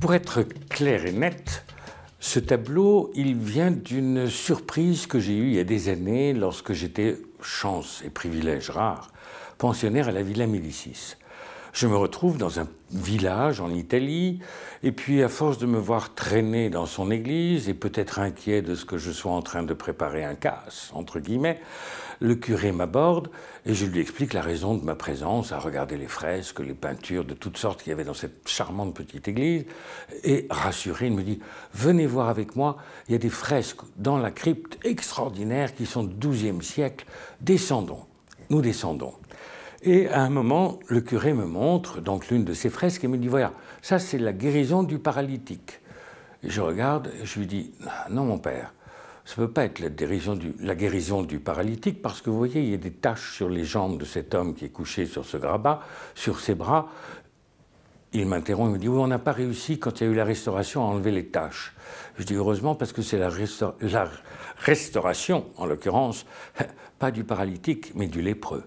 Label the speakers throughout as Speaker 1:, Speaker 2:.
Speaker 1: Pour être clair et net, ce tableau, il vient d'une surprise que j'ai eue il y a des années lorsque j'étais, chance et privilège rare, pensionnaire à la Villa Médicis. Je me retrouve dans un village en Italie, et puis à force de me voir traîner dans son église, et peut-être inquiet de ce que je sois en train de préparer un casse, entre guillemets, le curé m'aborde et je lui explique la raison de ma présence, à regarder les fresques, les peintures de toutes sortes qu'il y avait dans cette charmante petite église. Et rassuré, il me dit Venez voir avec moi, il y a des fresques dans la crypte extraordinaires qui sont du XIIe siècle. Descendons. Nous descendons. Et à un moment, le curé me montre donc l'une de ces fresques et me dit Voilà, ça c'est la guérison du paralytique. je regarde et je lui dis ah, Non, mon père, ça ne peut pas être la, guérison du paralytique, parce que vous voyez, il y a des taches sur les jambes de cet homme qui est couché sur ce grabat, sur ses bras. Il m'interrompt, il me dit, oui, on n'a pas réussi quand il y a eu la restauration à enlever les taches. Je dis heureusement parce que c'est la restauration, en l'occurrence, pas du paralytique, mais du lépreux.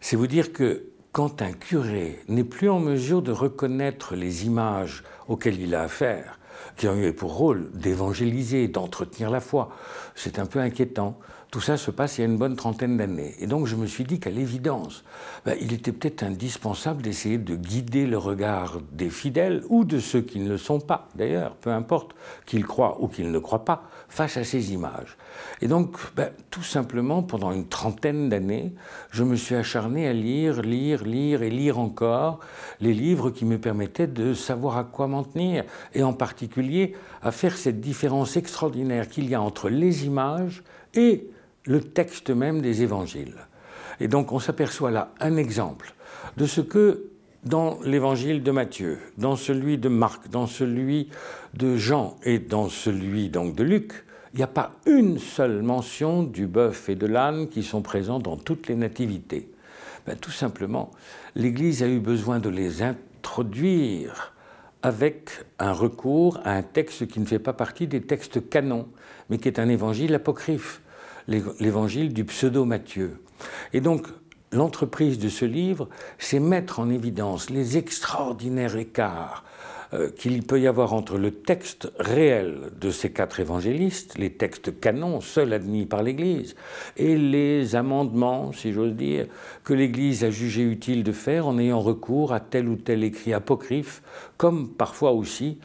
Speaker 1: C'est vous dire que quand un curé n'est plus en mesure de reconnaître les images auxquelles il a affaire, qui ont eu pour rôle d'évangéliser, d'entretenir la foi. C'est un peu inquiétant. Tout ça se passe il y a une bonne trentaine d'années. Et donc je me suis dit qu'à l'évidence, ben, il était peut-être indispensable d'essayer de guider le regard des fidèles ou de ceux qui ne le sont pas, d'ailleurs, peu importe qu'ils croient ou qu'ils ne croient pas, face à ces images. Et donc, ben, tout simplement, pendant une trentaine d'années, je me suis acharné à lire, lire, lire et lire encore les livres qui me permettaient de savoir à quoi m'en tenir, et en particulier à faire cette différence extraordinaire qu'il y a entre les images et le texte même des évangiles. Et donc on s'aperçoit là un exemple de ce que dans l'évangile de Matthieu, dans celui de Marc, dans celui de Jean et dans celui donc de Luc, il n'y a pas une seule mention du bœuf et de l'âne qui sont présents dans toutes les nativités. Ben, tout simplement, l'Église a eu besoin de les introduire avec un recours à un texte qui ne fait pas partie des textes canons, mais qui est un évangile apocryphe l'évangile du pseudo-Matthieu. Et donc, l'entreprise de ce livre, c'est mettre en évidence les extraordinaires écarts euh, qu'il peut y avoir entre le texte réel de ces quatre évangélistes, les textes canons, seuls admis par l'Église, et les amendements, si j'ose dire, que l'Église a jugé utile de faire en ayant recours à tel ou tel écrit apocryphe, comme parfois aussi,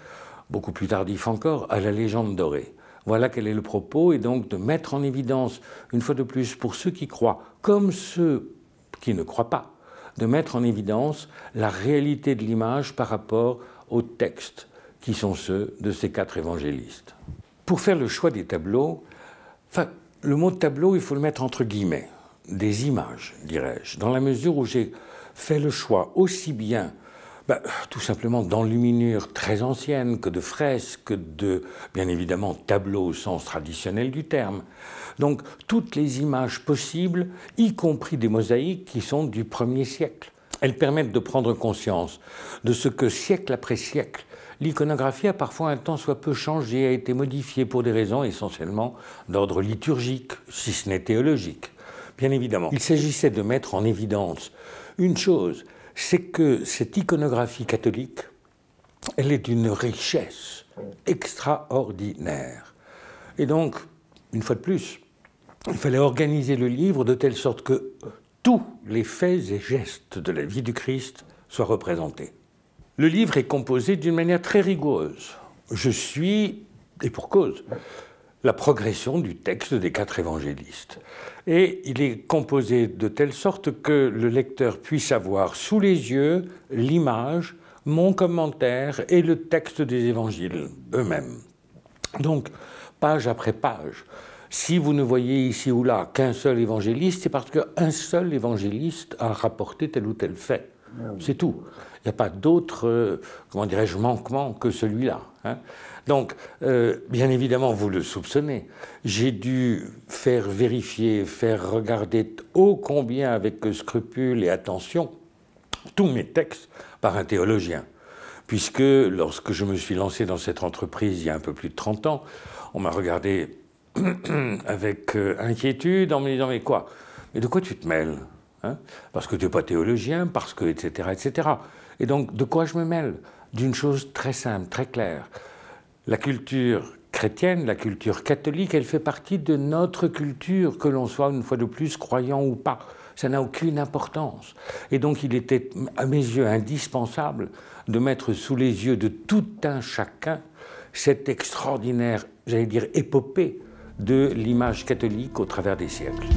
Speaker 1: beaucoup plus tardif encore, à la légende dorée. Voilà quel est le propos, et donc de mettre en évidence, une fois de plus, pour ceux qui croient, comme ceux qui ne croient pas, de mettre en évidence la réalité de l'image par rapport aux textes qui sont ceux de ces quatre évangélistes. Pour faire le choix des tableaux, le mot tableau, il faut le mettre entre guillemets, des images, dirais-je, dans la mesure où j'ai fait le choix aussi bien bah, tout simplement d'enluminures très anciennes, que de fresques, de, bien évidemment, tableaux au sens traditionnel du terme. Donc toutes les images possibles, y compris des mosaïques qui sont du 1er siècle. Elles permettent de prendre conscience de ce que siècle après siècle, l'iconographie a parfois un temps soit peu changé, a été modifiée pour des raisons essentiellement d'ordre liturgique, si ce n'est théologique. Bien évidemment, il s'agissait de mettre en évidence une chose, c'est que cette iconographie catholique, elle est d'une richesse extraordinaire. Et donc, une fois de plus, il fallait organiser le livre de telle sorte que tous les faits et gestes de la vie du Christ soient représentés. Le livre est composé d'une manière très rigoureuse. Je suis, et pour cause, la progression du texte des quatre évangélistes. Et il est composé de telle sorte que le lecteur puisse avoir sous les yeux l'image, mon commentaire et le texte des évangiles eux-mêmes. Donc, page après page. Si vous ne voyez ici ou là qu'un seul évangéliste, c'est parce qu'un seul évangéliste a rapporté tel ou tel fait. Ah C'est tout. Il n'y a pas d'autre, euh, comment dirais-je, manquement que celui-là. Hein. Donc, euh, bien évidemment, vous le soupçonnez. J'ai dû faire vérifier, faire regarder ô combien avec scrupule et attention tous mes textes par un théologien. Puisque lorsque je me suis lancé dans cette entreprise il y a un peu plus de 30 ans, on m'a regardé avec euh, inquiétude en me disant Mais quoi Mais de quoi tu te mêles Hein, parce que tu n'es pas théologien, parce que, etc., etc. Et donc, de quoi je me mêle D'une chose très simple, très claire. La culture chrétienne, la culture catholique, elle fait partie de notre culture, que l'on soit une fois de plus croyant ou pas. Ça n'a aucune importance. Et donc il était, à mes yeux, indispensable de mettre sous les yeux de tout un chacun cette extraordinaire, j'allais dire, épopée de l'image catholique au travers des siècles.